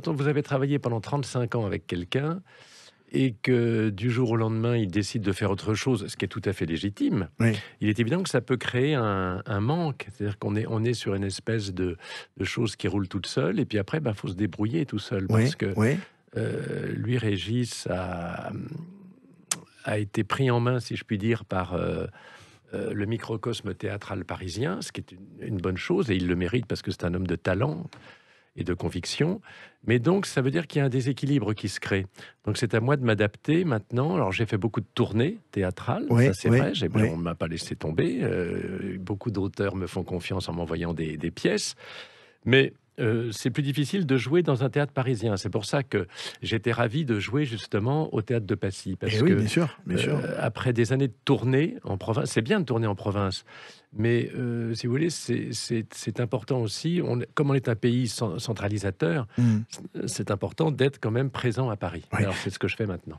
quand vous avez travaillé pendant 35 ans avec quelqu'un et que du jour au lendemain, il décide de faire autre chose, ce qui est tout à fait légitime, il est évident que ça peut créer un, manque. C'est-à-dire qu'on est, on est sur une espèce de, de chose qui roule toute seule, et puis après, il bah, faut se débrouiller tout seul. Parce que euh, lui, Régis, a, a, été pris en main, si je puis dire, par... Euh, euh, le microcosme théâtral parisien, ce qui est une, une, bonne chose, et il le mérite parce que c'est un homme de talent et de conviction. Mais donc, ça veut dire qu'il y a un déséquilibre qui se crée. Donc, c'est à moi de m'adapter maintenant. Alors, j'ai fait beaucoup de tournées théâtrales, ça c'est vrai. on ne m'a pas laissé tomber. Euh, beaucoup d'auteurs me font confiance en m'envoyant des, des pièces. Mais euh, c'est plus difficile de jouer dans un théâtre parisien. C'est pour ça que j'étais ravi de jouer justement au théâtre de Passy. Eh Parce oui, bien sûr, euh, après des années de tournée en province, c'est bien de tourner en province, mais euh, si vous voulez, c'est important aussi. On, comme on est un pays centralisateur, hmm. c'est important d'être quand même présent à Paris. Alors c'est ce que je fais maintenant.